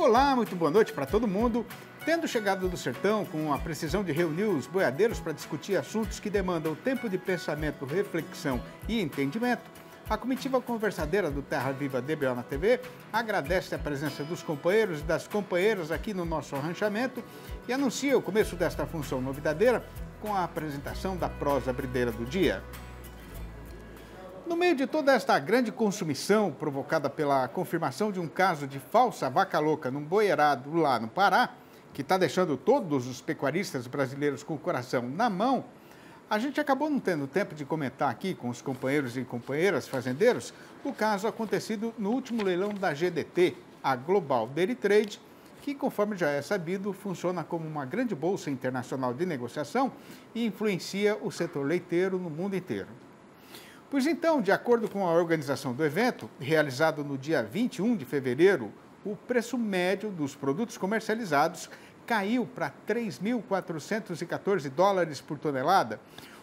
Olá, muito boa noite para todo mundo. Tendo chegado do sertão, com a precisão de reunir os boiadeiros para discutir assuntos que demandam tempo de pensamento, reflexão e entendimento, a comitiva conversadeira do Terra Viva DBO na TV agradece a presença dos companheiros e das companheiras aqui no nosso arranjamento e anuncia o começo desta função novidadeira com a apresentação da prosa brideira do dia. No meio de toda esta grande consumição provocada pela confirmação de um caso de falsa vaca louca num boeirado lá no Pará, que está deixando todos os pecuaristas brasileiros com o coração na mão, a gente acabou não tendo tempo de comentar aqui com os companheiros e companheiras fazendeiros o caso acontecido no último leilão da GDT, a Global Dairy Trade, que, conforme já é sabido, funciona como uma grande bolsa internacional de negociação e influencia o setor leiteiro no mundo inteiro. Pois então, de acordo com a organização do evento, realizado no dia 21 de fevereiro, o preço médio dos produtos comercializados caiu para 3.414 dólares por tonelada,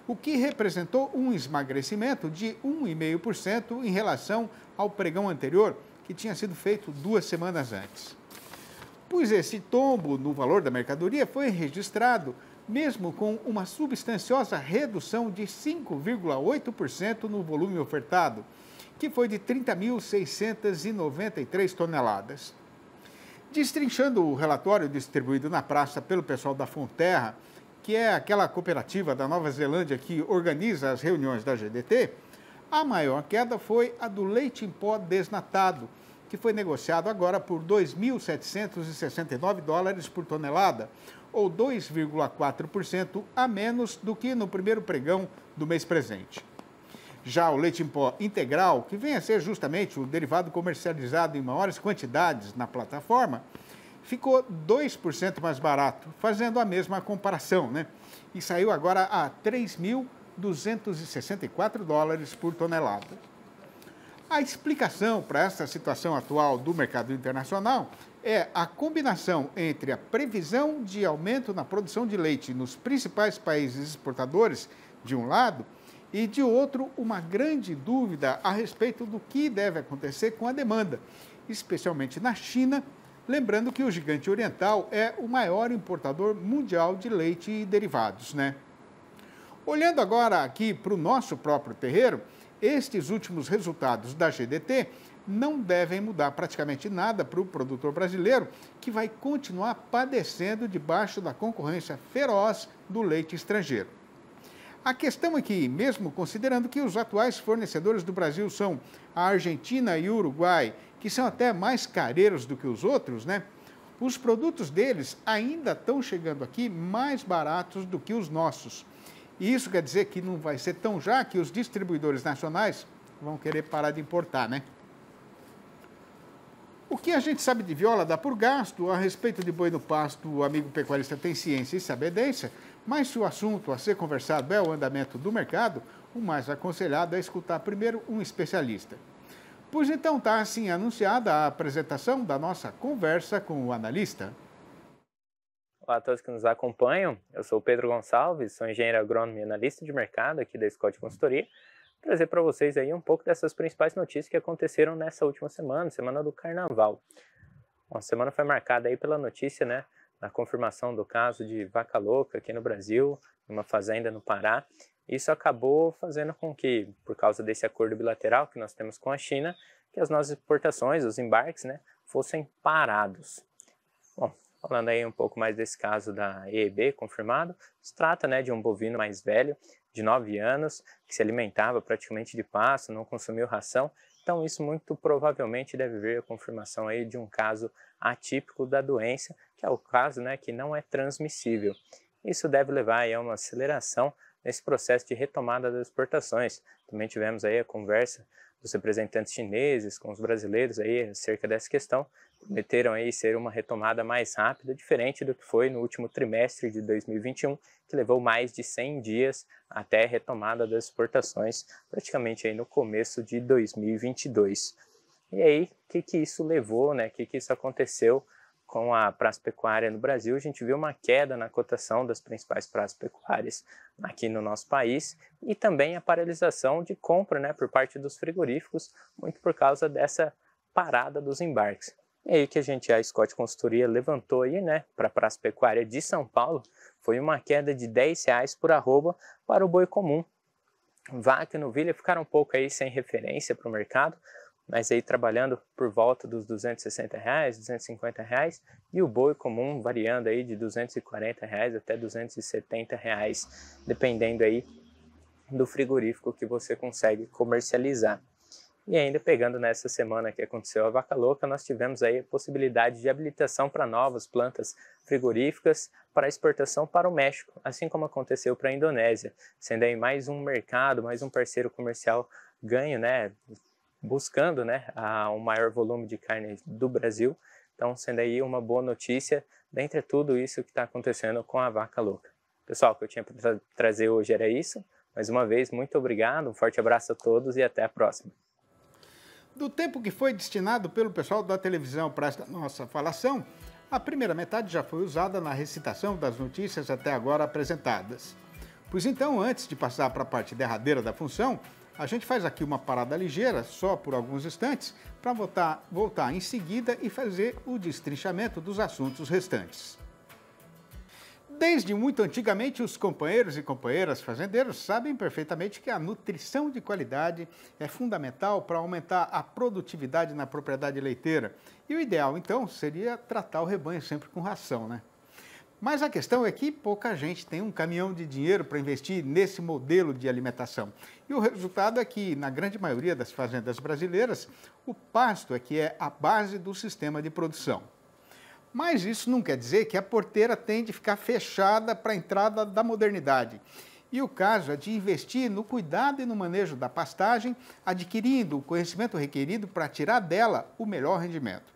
o que representou um esmagrecimento de 1,5% em relação ao pregão anterior, que tinha sido feito duas semanas antes. Pois esse tombo no valor da mercadoria foi registrado mesmo com uma substanciosa redução de 5,8% no volume ofertado, que foi de 30.693 toneladas. Destrinchando o relatório distribuído na praça pelo pessoal da Fonterra, que é aquela cooperativa da Nova Zelândia que organiza as reuniões da GDT, a maior queda foi a do leite em pó desnatado, que foi negociado agora por 2.769 dólares por tonelada, ou 2,4% a menos do que no primeiro pregão do mês presente. Já o leite em pó integral, que vem a ser justamente o derivado comercializado em maiores quantidades na plataforma, ficou 2% mais barato, fazendo a mesma comparação, né? E saiu agora a 3.264 dólares por tonelada. A explicação para essa situação atual do mercado internacional é a combinação entre a previsão de aumento na produção de leite nos principais países exportadores, de um lado, e de outro, uma grande dúvida a respeito do que deve acontecer com a demanda, especialmente na China, lembrando que o gigante oriental é o maior importador mundial de leite e derivados, né? Olhando agora aqui para o nosso próprio terreiro, estes últimos resultados da GDT não devem mudar praticamente nada para o produtor brasileiro, que vai continuar padecendo debaixo da concorrência feroz do leite estrangeiro. A questão é que, mesmo considerando que os atuais fornecedores do Brasil são a Argentina e o Uruguai, que são até mais careiros do que os outros, né? Os produtos deles ainda estão chegando aqui mais baratos do que os nossos. E isso quer dizer que não vai ser tão já que os distribuidores nacionais vão querer parar de importar, né? O que a gente sabe de viola dá por gasto, a respeito de boi no pasto, o amigo pecuarista tem ciência e sabedência, mas se o assunto a ser conversado é o andamento do mercado, o mais aconselhado é escutar primeiro um especialista. Pois então está assim anunciada a apresentação da nossa conversa com o analista. Olá a todos que nos acompanham, eu sou Pedro Gonçalves, sou engenheiro agrônomo e analista de mercado aqui da Scott Consultoria trazer para vocês aí um pouco dessas principais notícias que aconteceram nessa última semana, semana do Carnaval. Uma semana foi marcada aí pela notícia, né, da confirmação do caso de vaca louca aqui no Brasil, numa fazenda no Pará. Isso acabou fazendo com que, por causa desse acordo bilateral que nós temos com a China, que as nossas exportações, os embarques, né, fossem parados. Bom, Falando aí um pouco mais desse caso da EEB confirmado, se trata né, de um bovino mais velho, de 9 anos, que se alimentava praticamente de pasto, não consumiu ração. Então isso muito provavelmente deve vir a confirmação aí de um caso atípico da doença, que é o caso né, que não é transmissível. Isso deve levar aí a uma aceleração nesse processo de retomada das exportações. Também tivemos aí a conversa os representantes chineses com os brasileiros aí acerca dessa questão, prometeram aí ser uma retomada mais rápida, diferente do que foi no último trimestre de 2021, que levou mais de 100 dias até a retomada das exportações, praticamente aí no começo de 2022. E aí, o que, que isso levou, né? O que, que isso aconteceu com a praça pecuária no Brasil, a gente viu uma queda na cotação das principais praças pecuárias aqui no nosso país e também a paralisação de compra né, por parte dos frigoríficos, muito por causa dessa parada dos embarques. E aí que a gente, a Scott Consultoria, levantou aí, né, para a praça pecuária de São Paulo, foi uma queda de 10 reais por arroba para o boi comum. Vaca e novilha ficaram um pouco aí sem referência para o mercado, mas aí trabalhando por volta dos 260 reais, 250 reais, e o boi comum variando aí de 240 reais até 270 reais, dependendo aí do frigorífico que você consegue comercializar. E ainda pegando nessa semana que aconteceu a vaca louca, nós tivemos aí a possibilidade de habilitação para novas plantas frigoríficas para exportação para o México, assim como aconteceu para a Indonésia, sendo aí mais um mercado, mais um parceiro comercial ganho, né? buscando né, a, um maior volume de carne do Brasil. Então, sendo aí uma boa notícia dentre tudo isso que está acontecendo com a vaca louca. Pessoal, o que eu tinha para tra trazer hoje era isso. Mais uma vez, muito obrigado, um forte abraço a todos e até a próxima. Do tempo que foi destinado pelo pessoal da televisão para esta nossa falação, a primeira metade já foi usada na recitação das notícias até agora apresentadas. Pois então, antes de passar para a parte derradeira da função, a gente faz aqui uma parada ligeira, só por alguns instantes, para voltar, voltar em seguida e fazer o destrinchamento dos assuntos restantes. Desde muito antigamente, os companheiros e companheiras fazendeiros sabem perfeitamente que a nutrição de qualidade é fundamental para aumentar a produtividade na propriedade leiteira. E o ideal, então, seria tratar o rebanho sempre com ração, né? Mas a questão é que pouca gente tem um caminhão de dinheiro para investir nesse modelo de alimentação. E o resultado é que, na grande maioria das fazendas brasileiras, o pasto é que é a base do sistema de produção. Mas isso não quer dizer que a porteira tem de ficar fechada para a entrada da modernidade. E o caso é de investir no cuidado e no manejo da pastagem, adquirindo o conhecimento requerido para tirar dela o melhor rendimento.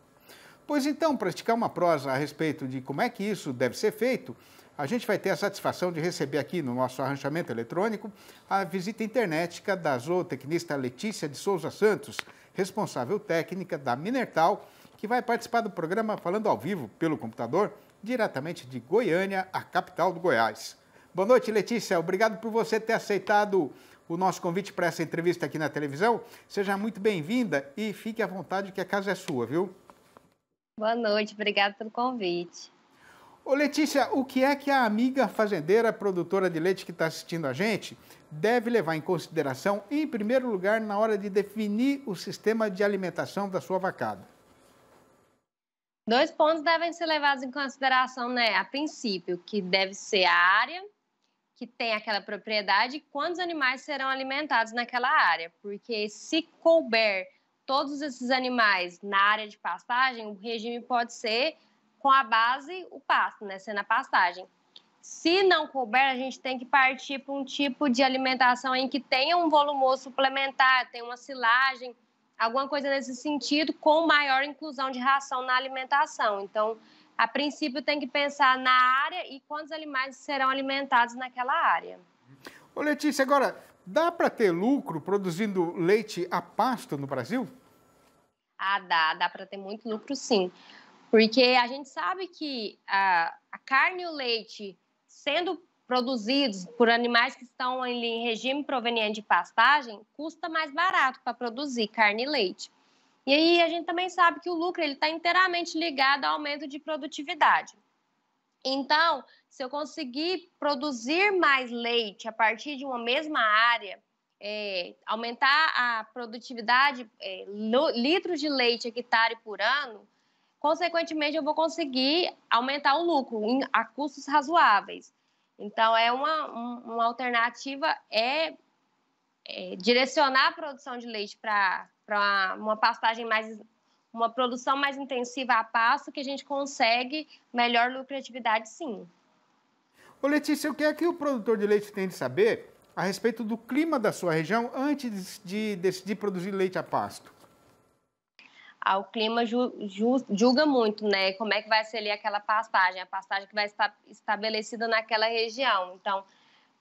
Pois então, para praticar uma prosa a respeito de como é que isso deve ser feito, a gente vai ter a satisfação de receber aqui no nosso arranjamento eletrônico a visita internética da zootecnista Letícia de Souza Santos, responsável técnica da Minertal, que vai participar do programa falando ao vivo pelo computador, diretamente de Goiânia, a capital do Goiás. Boa noite, Letícia. Obrigado por você ter aceitado o nosso convite para essa entrevista aqui na televisão. Seja muito bem-vinda e fique à vontade que a casa é sua, viu? Boa noite, obrigada pelo convite. Ô Letícia, o que é que a amiga fazendeira produtora de leite que está assistindo a gente deve levar em consideração, em primeiro lugar, na hora de definir o sistema de alimentação da sua vacada? Dois pontos devem ser levados em consideração, né? A princípio, que deve ser a área que tem aquela propriedade e quantos animais serão alimentados naquela área. Porque se couber todos esses animais na área de pastagem, o regime pode ser com a base o pasto, né, sendo a pastagem. Se não couber, a gente tem que partir para um tipo de alimentação em que tenha um volumoso suplementar, tenha uma silagem, alguma coisa nesse sentido, com maior inclusão de ração na alimentação. Então, a princípio, tem que pensar na área e quantos animais serão alimentados naquela área. Ô Letícia, agora, dá para ter lucro produzindo leite a pasto no Brasil? Ah, dá, dá para ter muito lucro sim. Porque a gente sabe que a, a carne e o leite, sendo produzidos por animais que estão em regime proveniente de pastagem, custa mais barato para produzir carne e leite. E aí a gente também sabe que o lucro está inteiramente ligado ao aumento de produtividade. Então, se eu conseguir produzir mais leite a partir de uma mesma área, é, aumentar a produtividade, é, litros de leite hectare por ano, consequentemente eu vou conseguir aumentar o lucro em, a custos razoáveis. Então, é uma, um, uma alternativa é, é, direcionar a produção de leite para uma, pastagem mais uma produção mais intensiva a passo que a gente consegue melhor lucratividade sim. Ô Letícia, o que é que o produtor de leite tem de saber a respeito do clima da sua região antes de decidir produzir leite a pasto? Ah, o clima ju, ju, julga muito, né? Como é que vai ser ali aquela pastagem, a pastagem que vai estar estabelecida naquela região. Então,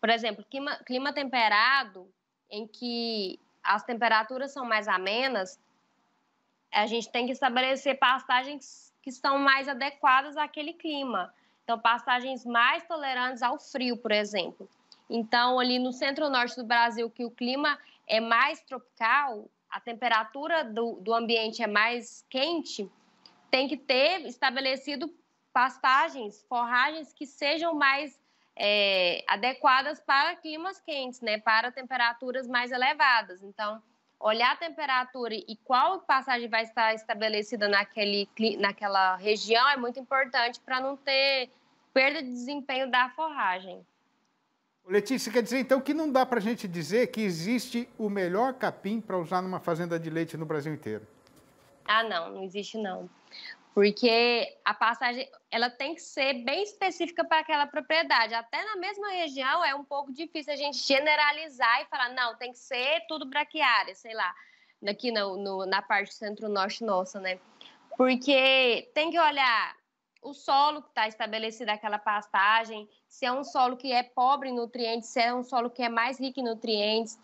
por exemplo, clima, clima temperado, em que as temperaturas são mais amenas, a gente tem que estabelecer pastagens que são mais adequadas àquele clima. Então, pastagens mais tolerantes ao frio, por exemplo. Então, ali no centro-norte do Brasil, que o clima é mais tropical, a temperatura do, do ambiente é mais quente, tem que ter estabelecido pastagens, forragens que sejam mais é, adequadas para climas quentes, né? Para temperaturas mais elevadas. Então, olhar a temperatura e qual passagem vai estar estabelecida naquele, naquela região é muito importante para não ter perda de desempenho da forragem. Letícia, quer dizer então que não dá para a gente dizer que existe o melhor capim para usar numa fazenda de leite no Brasil inteiro? Ah, não, não existe não. Porque a passagem, ela tem que ser bem específica para aquela propriedade. Até na mesma região é um pouco difícil a gente generalizar e falar, não, tem que ser tudo braquiária, sei lá, aqui no, no na parte centro-norte nossa, né? Porque tem que olhar o solo que está estabelecido aquela pastagem, se é um solo que é pobre em nutrientes, se é um solo que é mais rico em nutrientes,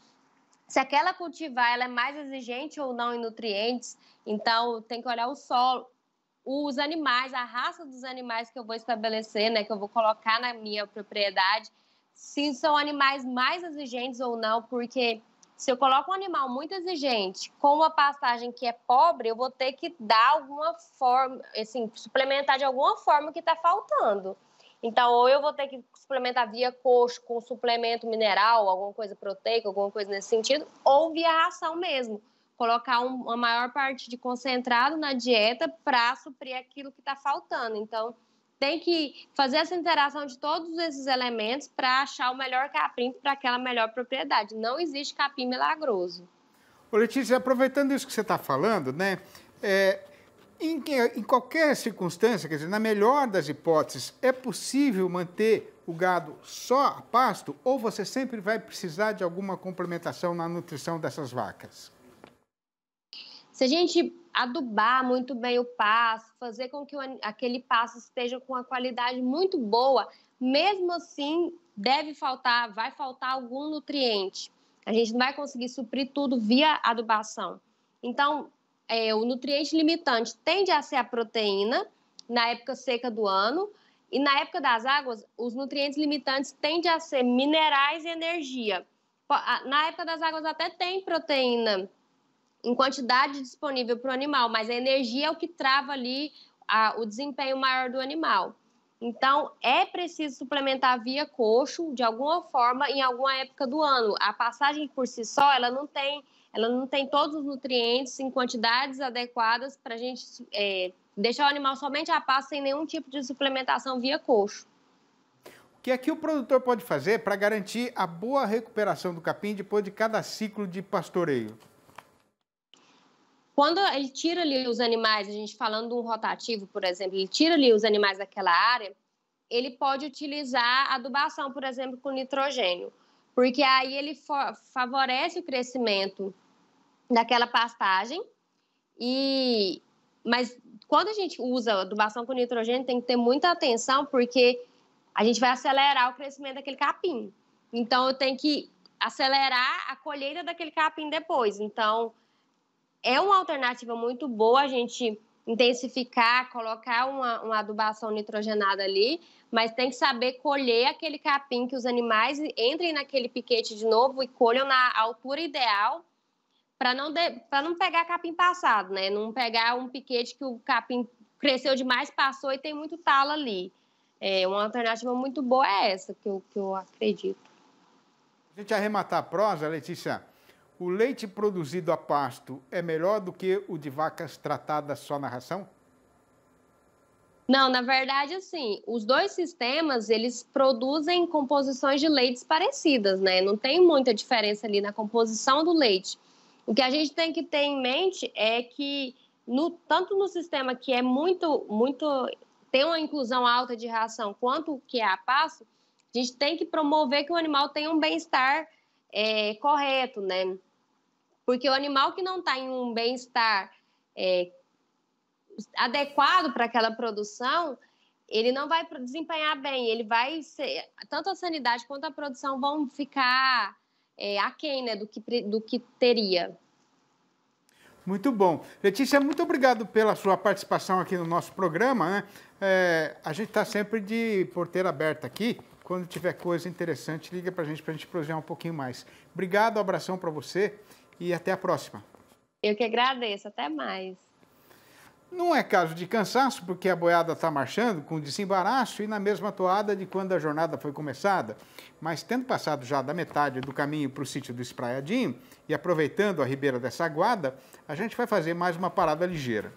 se aquela cultivar ela é mais exigente ou não em nutrientes, então tem que olhar o solo, os animais, a raça dos animais que eu vou estabelecer, né, que eu vou colocar na minha propriedade, se são animais mais exigentes ou não, porque se eu coloco um animal muito exigente com uma pastagem que é pobre, eu vou ter que dar alguma forma, assim, suplementar de alguma forma o que está faltando. Então, ou eu vou ter que suplementar via coxo com suplemento mineral, alguma coisa proteica, alguma coisa nesse sentido, ou via ração mesmo. Colocar um, uma maior parte de concentrado na dieta para suprir aquilo que está faltando. Então, tem que fazer essa interação de todos esses elementos para achar o melhor capim para aquela melhor propriedade. Não existe capim milagroso. Ô Letícia, aproveitando isso que você está falando, né? É, em, em, qualquer circunstância, quer dizer, na melhor das hipóteses, é possível manter o gado só a pasto ou você sempre vai precisar de alguma complementação na nutrição dessas vacas? Se a gente adubar muito bem o passo, fazer com que o, aquele passo esteja com uma qualidade muito boa, mesmo assim deve faltar, vai faltar algum nutriente. A gente não vai conseguir suprir tudo via adubação. Então, é, o nutriente limitante tende a ser a proteína na época seca do ano. E na época das águas, os nutrientes limitantes tendem a ser minerais e energia. Na época das águas até tem proteína em quantidade disponível para o animal, mas a energia é o que trava ali a, o desempenho maior do animal. Então, é preciso suplementar via coxo, de alguma forma, em alguma época do ano. A passagem por si só, ela não tem, ela não tem todos os nutrientes em quantidades adequadas para a gente é, deixar o animal somente a passo sem nenhum tipo de suplementação via coxo. O que aqui é o produtor pode fazer para garantir a boa recuperação do capim depois de cada ciclo de pastoreio? Quando ele tira ali os animais, a gente falando de um rotativo, por exemplo, ele tira ali os animais daquela área, ele pode utilizar adubação, por exemplo, com nitrogênio, porque aí ele favorece o crescimento daquela pastagem e mas quando a gente usa adubação com nitrogênio, tem que ter muita atenção porque a gente vai acelerar o crescimento daquele capim. Então eu tenho que acelerar a colheita daquele capim depois. Então, é uma alternativa muito boa a gente intensificar, colocar uma, uma adubação nitrogenada ali, mas tem que saber colher aquele capim que os animais entrem naquele piquete de novo e colham na altura ideal para não, não pegar capim passado, né? Não pegar um piquete que o capim cresceu demais, passou e tem muito talo ali. É, uma alternativa muito boa é essa, que eu, que eu acredito. A gente arrematar a prosa, Letícia, o leite produzido a pasto é melhor do que o de vacas tratadas só na ração? Não, na verdade, assim, os dois sistemas, eles produzem composições de leites parecidas, né? Não tem muita diferença ali na composição do leite. O que a gente tem que ter em mente é que, no, tanto no sistema que é muito, muito, tem uma inclusão alta de ração, quanto que é a pasto, a gente tem que promover que o animal tenha um bem-estar é, correto, né? Porque o animal que não está em um bem-estar é, adequado para aquela produção, ele não vai desempenhar bem, ele vai ser. Tanto a sanidade quanto a produção vão ficar é, aquém né, do, que, do que teria. Muito bom. Letícia, muito obrigado pela sua participação aqui no nosso programa. Né? É, a gente está sempre de porteira aberta aqui quando tiver coisa interessante, liga para a gente para a gente projetar um pouquinho mais. Obrigado, um abração para você e até a próxima. Eu que agradeço, até mais. Não é caso de cansaço, porque a boiada está marchando com desembaraço e na mesma toada de quando a jornada foi começada. Mas tendo passado já da metade do caminho para o sítio do Espraiadinho e aproveitando a ribeira dessa guada, a gente vai fazer mais uma parada ligeira.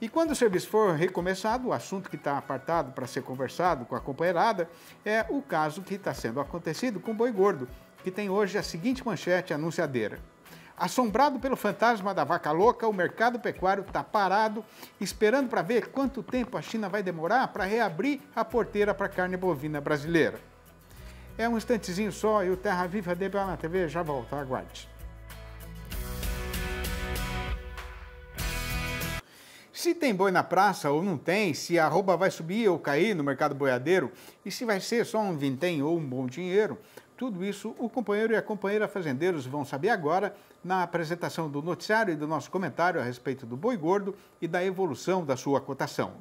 E quando o serviço for recomeçado, o assunto que está apartado para ser conversado com a companheirada é o caso que está sendo acontecido com o boi gordo, que tem hoje a seguinte manchete anunciadeira. Assombrado pelo fantasma da vaca louca, o mercado pecuário está parado, esperando para ver quanto tempo a China vai demorar para reabrir a porteira para a carne bovina brasileira. É um instantezinho só e o Terra Viva DBA na TV já volta, aguarde. se tem boi na praça ou não tem, se a roupa vai subir ou cair no mercado boiadeiro e se vai ser só um vintém ou um bom dinheiro, tudo isso o companheiro e a companheira fazendeiros vão saber agora na apresentação do noticiário e do nosso comentário a respeito do boi gordo e da evolução da sua cotação.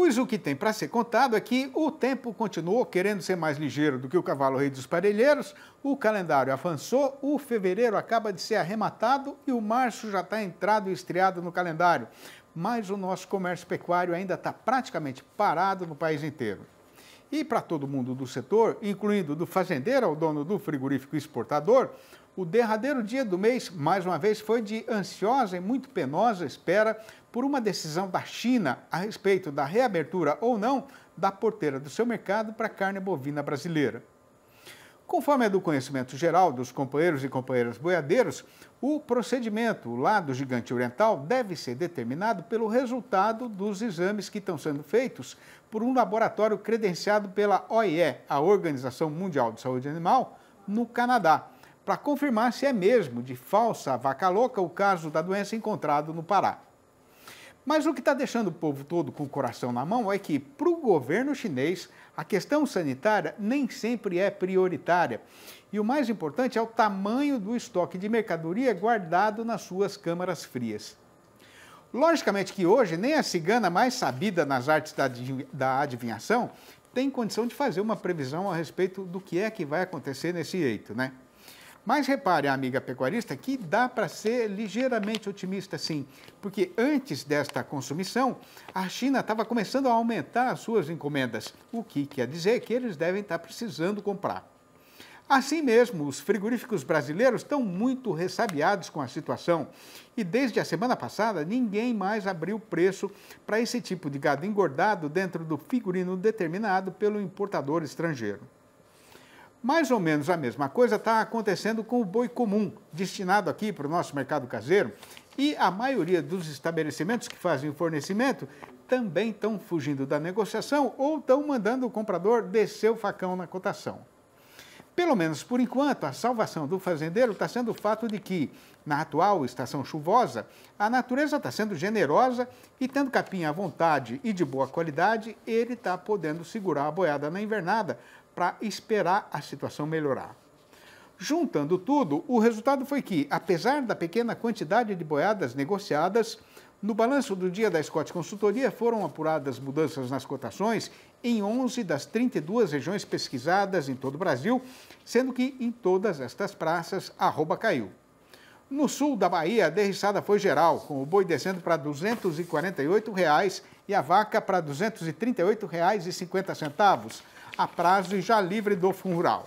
Pois o que tem para ser contado é que o tempo continuou querendo ser mais ligeiro do que o cavalo rei dos parelheiros, o calendário avançou, o fevereiro acaba de ser arrematado e o março já está entrado e estriado no calendário. Mas o nosso comércio pecuário ainda está praticamente parado no país inteiro. E para todo mundo do setor, incluindo do fazendeiro ao dono do frigorífico exportador, o derradeiro dia do mês, mais uma vez, foi de ansiosa e muito penosa espera por uma decisão da China a respeito da reabertura ou não da porteira do seu mercado para a carne bovina brasileira. Conforme é do conhecimento geral dos companheiros e companheiras boiadeiros, o procedimento lá do gigante oriental deve ser determinado pelo resultado dos exames que estão sendo feitos por um laboratório credenciado pela OIE, a Organização Mundial de Saúde Animal, no Canadá, para confirmar se é mesmo de falsa vaca louca o caso da doença encontrado no Pará. Mas o que está deixando o povo todo com o coração na mão é que, para o governo chinês, a questão sanitária nem sempre é prioritária. E o mais importante é o tamanho do estoque de mercadoria guardado nas suas câmaras frias. Logicamente que hoje nem a cigana mais sabida nas artes da adivinhação tem condição de fazer uma previsão a respeito do que é que vai acontecer nesse eito, né? Mas repare, amiga pecuarista, que dá para ser ligeiramente otimista, sim, porque antes desta consumição, a China estava começando a aumentar as suas encomendas, o que quer dizer que eles devem estar tá precisando comprar. Assim mesmo, os frigoríficos brasileiros estão muito ressabiados com a situação. E desde a semana passada, ninguém mais abriu preço para esse tipo de gado engordado dentro do figurino determinado pelo importador estrangeiro. Mais ou menos a mesma coisa está acontecendo com o boi comum, destinado aqui para o nosso mercado caseiro. E a maioria dos estabelecimentos que fazem o fornecimento também estão fugindo da negociação ou estão mandando o comprador descer o facão na cotação. Pelo menos por enquanto, a salvação do fazendeiro está sendo o fato de que, na atual estação chuvosa, a natureza está sendo generosa e, tendo capim à vontade e de boa qualidade, ele está podendo segurar a boiada na invernada, para esperar a situação melhorar. Juntando tudo, o resultado foi que, apesar da pequena quantidade de boiadas negociadas, no balanço do dia da Scott Consultoria foram apuradas mudanças nas cotações em 11 das 32 regiões pesquisadas em todo o Brasil, sendo que em todas estas praças a arroba caiu. No sul da Bahia, a derriçada foi geral, com o boi descendo para R$ 248 e a vaca para R$ 238,50 a prazo e já livre do funeral.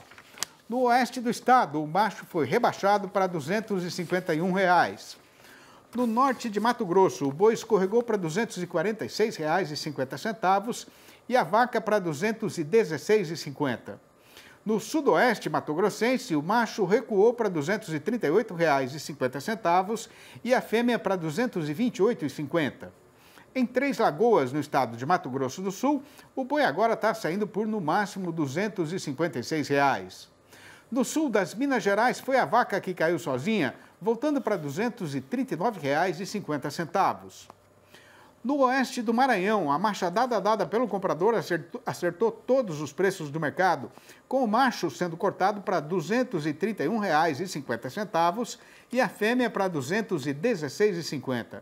No oeste do estado, o baixo foi rebaixado para R$ 251. Reais. No norte de Mato Grosso, o boi escorregou para R$ 246,50 e a vaca para R$ 216,50. No sudoeste mato-grossense, o macho recuou para R$ 238,50 e a fêmea para R$ 228,50. Em Três Lagoas, no estado de Mato Grosso do Sul, o boi agora está saindo por no máximo R$ 256. Reais. No sul das Minas Gerais, foi a vaca que caiu sozinha, voltando para R$ 239,50. No oeste do Maranhão, a machadada dada pelo comprador acertou, acertou todos os preços do mercado, com o macho sendo cortado para R$ 231,50 e a fêmea para R$ 216,50.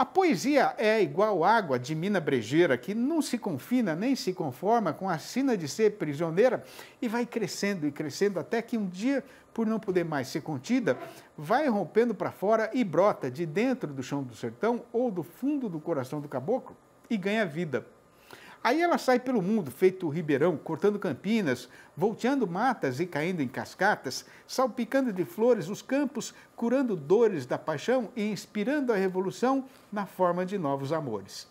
A poesia é igual água de mina brejeira, que não se confina nem se conforma com a sina de ser prisioneira e vai crescendo e crescendo até que um dia, por não poder mais ser contida, vai rompendo para fora e brota de dentro do chão do sertão ou do fundo do coração do caboclo e ganha vida. Aí ela sai pelo mundo, feito ribeirão, cortando campinas, volteando matas e caindo em cascatas, salpicando de flores os campos, curando dores da paixão e inspirando a revolução na forma de novos amores.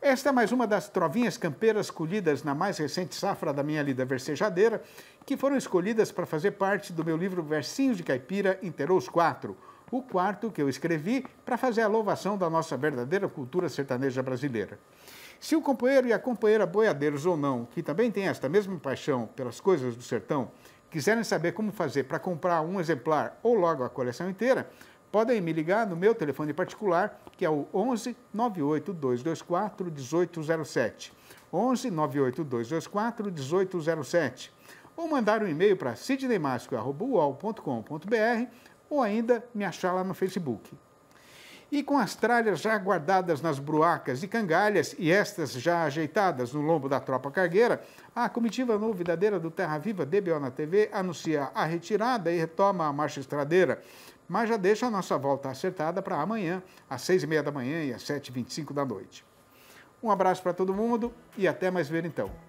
Esta é mais uma das trovinhas campeiras colhidas na mais recente safra da minha lida versejadeira, que foram escolhidas para fazer parte do meu livro Versinhos de Caipira os Quatro, o quarto que eu escrevi para fazer a louvação da nossa verdadeira cultura sertaneja brasileira. Se o companheiro e a companheira boiadeiros ou não, que também têm esta mesma paixão pelas coisas do sertão, quiserem saber como fazer para comprar um exemplar ou logo a coleção inteira, podem me ligar no meu telefone particular, que é o 11 98224 1807. 11 98224 1807. Ou mandar um e-mail para sidneymasco.com.br ou ainda me achar lá no Facebook e com as tralhas já guardadas nas bruacas e cangalhas e estas já ajeitadas no lombo da tropa cargueira, a comitiva novidadeira do Terra Viva DBO na TV anuncia a retirada e retoma a marcha estradeira. Mas já deixa a nossa volta acertada para amanhã, às seis e meia da manhã e às sete e vinte e cinco da noite. Um abraço para todo mundo e até mais ver então.